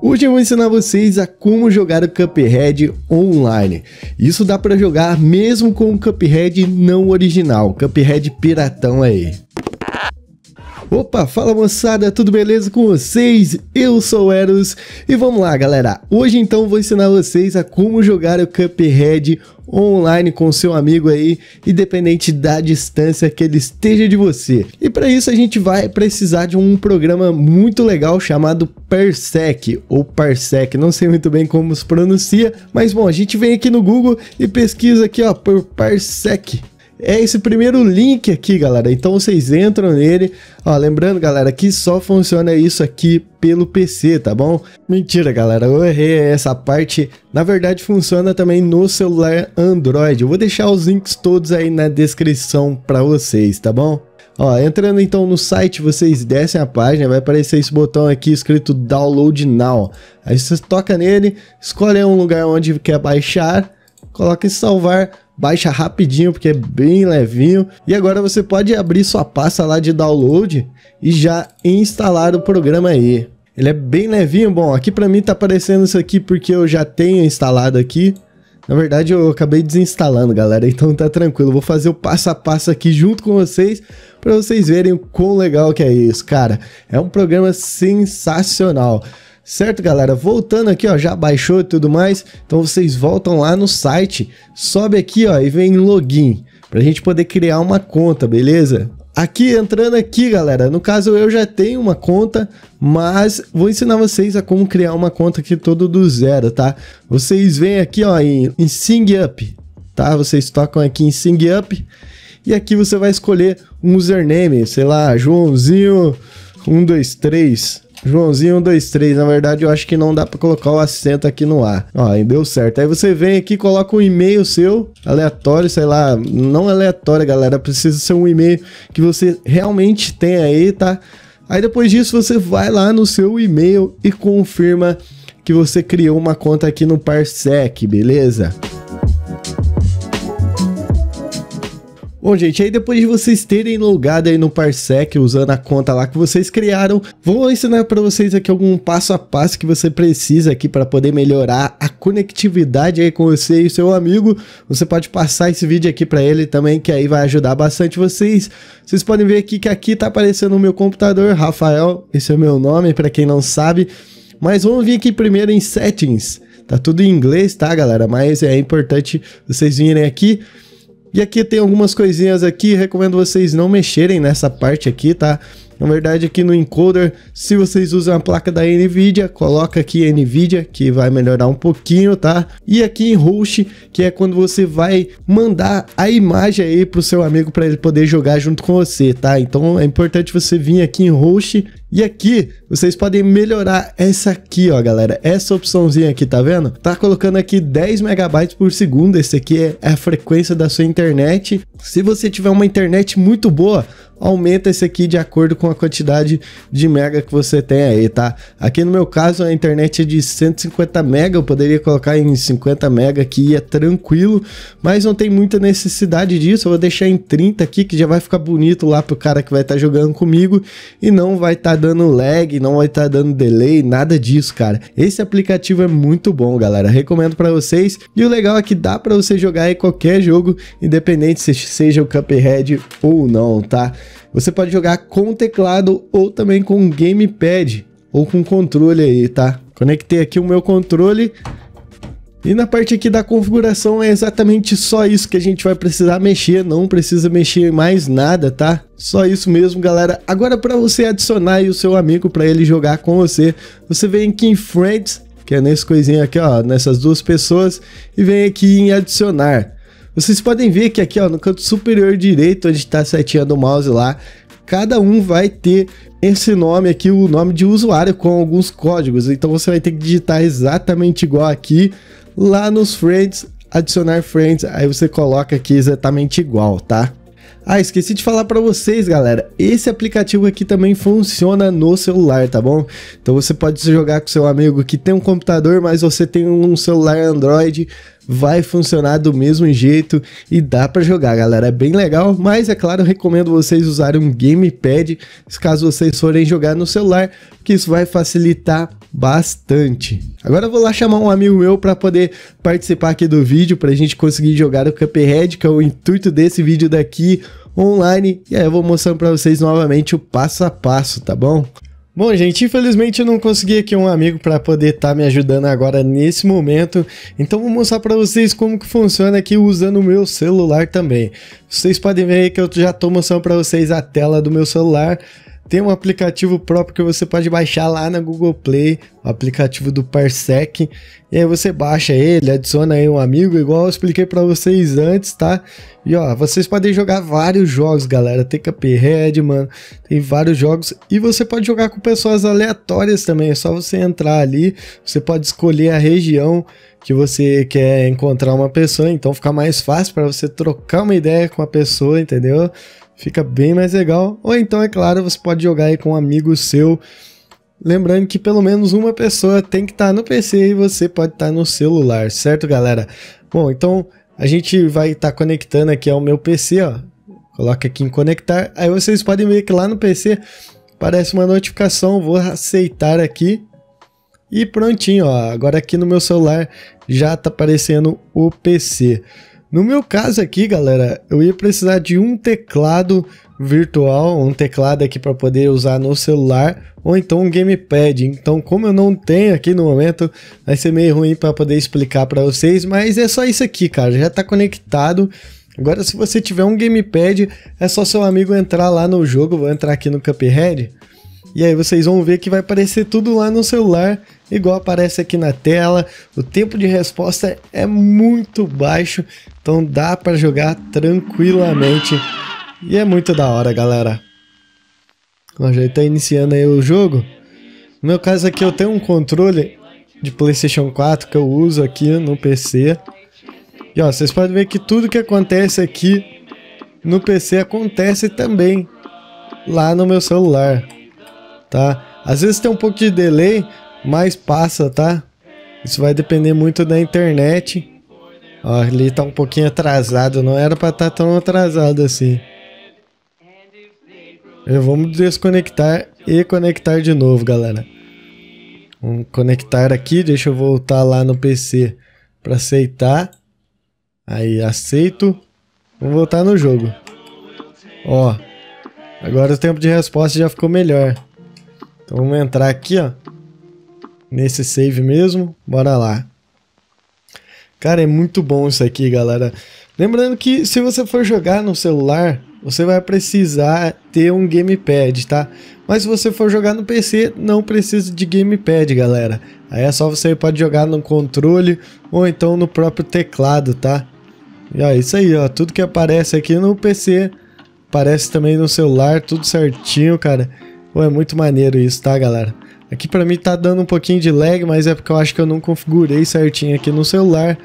Hoje eu vou ensinar vocês a como jogar o Cuphead online. Isso dá para jogar mesmo com o Cuphead não original, Cuphead piratão aí. Opa, fala moçada, tudo beleza com vocês? Eu sou o Eros e vamos lá galera, hoje então vou ensinar vocês a como jogar o Cuphead online com seu amigo aí, independente da distância que ele esteja de você. E para isso a gente vai precisar de um programa muito legal chamado Parsec, ou Parsec, não sei muito bem como se pronuncia, mas bom, a gente vem aqui no Google e pesquisa aqui ó por Parsec é esse primeiro link aqui, galera. Então vocês entram nele. Ó, lembrando, galera, que só funciona isso aqui pelo PC, tá bom? Mentira, galera, eu errei essa parte. Na verdade, funciona também no celular Android. Eu vou deixar os links todos aí na descrição para vocês, tá bom? Ó, entrando então no site, vocês descem a página, vai aparecer esse botão aqui escrito Download Now. Aí você toca nele, escolhe um lugar onde quer baixar, coloca em salvar, baixa rapidinho porque é bem levinho. E agora você pode abrir sua pasta lá de download e já instalar o programa aí. Ele é bem levinho, bom, aqui para mim tá aparecendo isso aqui porque eu já tenho instalado aqui. Na verdade eu acabei desinstalando, galera, então tá tranquilo. Vou fazer o passo a passo aqui junto com vocês para vocês verem o quão legal que é isso, cara. É um programa sensacional. Certo, galera? Voltando aqui, ó, já baixou e tudo mais, então vocês voltam lá no site, sobe aqui, ó, e vem login, pra gente poder criar uma conta, beleza? Aqui, entrando aqui, galera, no caso eu já tenho uma conta, mas vou ensinar vocês a como criar uma conta aqui todo do zero, tá? Vocês vêm aqui, ó, em, em Sing Up, tá? Vocês tocam aqui em Sing Up, e aqui você vai escolher um username, sei lá, Joãozinho123, Joãozinho 123, na verdade eu acho que não dá para colocar o assento aqui no ar. Ó, aí deu certo. Aí você vem aqui, coloca um e-mail seu, aleatório, sei lá, não aleatório, galera, precisa ser um e-mail que você realmente tem aí, tá? Aí depois disso você vai lá no seu e-mail e confirma que você criou uma conta aqui no Parsec, beleza? Bom, gente, aí depois de vocês terem logado aí no Parsec usando a conta lá que vocês criaram, vou ensinar para vocês aqui algum passo a passo que você precisa aqui para poder melhorar a conectividade aí com você e seu amigo. Você pode passar esse vídeo aqui para ele também, que aí vai ajudar bastante vocês. Vocês podem ver aqui que aqui tá aparecendo o meu computador, Rafael, esse é o meu nome, para quem não sabe. Mas vamos vir aqui primeiro em Settings. Tá tudo em inglês, tá, galera? Mas é importante vocês virem aqui. E aqui tem algumas coisinhas aqui, recomendo vocês não mexerem nessa parte aqui, tá? Na verdade, aqui no encoder, se vocês usam a placa da NVIDIA, coloca aqui NVIDIA, que vai melhorar um pouquinho, tá? E aqui em host, que é quando você vai mandar a imagem aí pro seu amigo para ele poder jogar junto com você, tá? Então é importante você vir aqui em host e aqui, vocês podem melhorar essa aqui, ó, galera. Essa opçãozinha aqui, tá vendo? Tá colocando aqui 10 megabytes por segundo. Esse aqui é a frequência da sua internet. Se você tiver uma internet muito boa, aumenta esse aqui de acordo com a quantidade de mega que você tem aí, tá? Aqui no meu caso, a internet é de 150 mega. Eu poderia colocar em 50 mega que ia é tranquilo, mas não tem muita necessidade disso. Eu vou deixar em 30 aqui, que já vai ficar bonito lá pro cara que vai estar tá jogando comigo e não vai estar tá dando lag, não vai estar tá dando delay, nada disso, cara. Esse aplicativo é muito bom, galera. Recomendo para vocês. E o legal é que dá para você jogar em qualquer jogo, independente se seja o Cuphead ou não, tá? Você pode jogar com teclado ou também com gamepad ou com controle aí, tá? Conectei aqui o meu controle, e na parte aqui da configuração é exatamente só isso que a gente vai precisar mexer, não precisa mexer mais nada, tá? Só isso mesmo, galera. Agora para você adicionar o seu amigo para ele jogar com você, você vem aqui em Friends, que é nesse coisinho aqui, ó, nessas duas pessoas, e vem aqui em adicionar. Vocês podem ver que aqui, ó, no canto superior direito, onde está a setinha do mouse lá, cada um vai ter esse nome aqui, o nome de usuário com alguns códigos. Então você vai ter que digitar exatamente igual aqui lá nos friends, adicionar friends, aí você coloca aqui exatamente igual, tá? Ah, esqueci de falar para vocês, galera. Esse aplicativo aqui também funciona no celular, tá bom? Então você pode jogar com seu amigo que tem um computador, mas você tem um celular Android vai funcionar do mesmo jeito e dá para jogar, galera. É bem legal, mas é claro, recomendo vocês usarem um gamepad, caso vocês forem jogar no celular, porque isso vai facilitar bastante. Agora eu vou lá chamar um amigo meu para poder participar aqui do vídeo, para a gente conseguir jogar o Cuphead, que é o intuito desse vídeo daqui online. E aí eu vou mostrando para vocês novamente o passo a passo, tá bom? Bom, gente, infelizmente eu não consegui aqui um amigo para poder estar tá me ajudando agora nesse momento, então vou mostrar para vocês como que funciona aqui usando o meu celular também. Vocês podem ver que eu já estou mostrando para vocês a tela do meu celular, tem um aplicativo próprio que você pode baixar lá na Google Play, o aplicativo do Parsec. E aí você baixa ele, adiciona aí um amigo, igual eu expliquei para vocês antes, tá? E ó, vocês podem jogar vários jogos, galera. Tem Cuphead, mano, tem vários jogos. E você pode jogar com pessoas aleatórias também, é só você entrar ali. Você pode escolher a região que você quer encontrar uma pessoa, então fica mais fácil para você trocar uma ideia com a pessoa, entendeu? Fica bem mais legal. Ou então, é claro, você pode jogar aí com um amigo seu. Lembrando que pelo menos uma pessoa tem que estar tá no PC e você pode estar tá no celular, certo, galera? Bom, então a gente vai estar tá conectando aqui ao meu PC, ó. Coloca aqui em conectar. Aí vocês podem ver que lá no PC aparece uma notificação. Vou aceitar aqui. E prontinho, ó. Agora aqui no meu celular já está aparecendo o PC. No meu caso aqui, galera, eu ia precisar de um teclado virtual, um teclado aqui para poder usar no celular ou então um gamepad. Então, como eu não tenho aqui no momento, vai ser meio ruim para poder explicar para vocês, mas é só isso aqui, cara. Já está conectado. Agora, se você tiver um gamepad, é só seu amigo entrar lá no jogo. Vou entrar aqui no Cuphead. E aí vocês vão ver que vai aparecer tudo lá no celular, igual aparece aqui na tela. O tempo de resposta é muito baixo, então dá para jogar tranquilamente. E é muito da hora, galera. Ó, já está iniciando aí o jogo. No meu caso aqui eu tenho um controle de Playstation 4 que eu uso aqui no PC. E ó, vocês podem ver que tudo que acontece aqui no PC acontece também lá no meu celular tá? Às vezes tem um pouco de delay, mas passa, tá? Isso vai depender muito da internet. Ó, ele tá um pouquinho atrasado, não era para estar tá tão atrasado assim. Vamos desconectar e conectar de novo, galera. Vamos conectar aqui, deixa eu voltar lá no PC para aceitar. Aí, aceito. Vamos voltar no jogo. Ó, agora o tempo de resposta já ficou melhor. Então vamos entrar aqui, ó. Nesse save mesmo. Bora lá. Cara, é muito bom isso aqui, galera. Lembrando que se você for jogar no celular, você vai precisar ter um gamepad, tá? Mas se você for jogar no PC, não precisa de gamepad, galera. Aí é só você pode jogar no controle ou então no próprio teclado, tá? E é isso aí, ó. Tudo que aparece aqui no PC, aparece também no celular, tudo certinho, cara é muito maneiro isso, tá, galera? Aqui para mim tá dando um pouquinho de lag, mas é porque eu acho que eu não configurei certinho aqui no celular.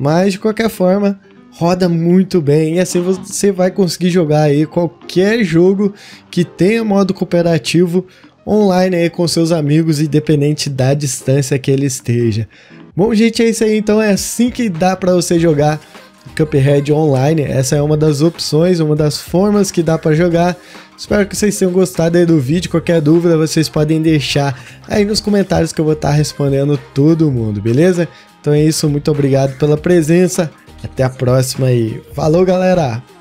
Mas de qualquer forma, roda muito bem e assim você vai conseguir jogar aí qualquer jogo que tenha modo cooperativo online aí com seus amigos, independente da distância que ele esteja. Bom, gente, é isso aí. Então é assim que dá para você jogar Cuphead Online. Essa é uma das opções, uma das formas que dá para jogar. Espero que vocês tenham gostado aí do vídeo. Qualquer dúvida vocês podem deixar aí nos comentários que eu vou estar tá respondendo todo mundo, beleza? Então é isso, muito obrigado pela presença. Até a próxima aí. Falou, galera!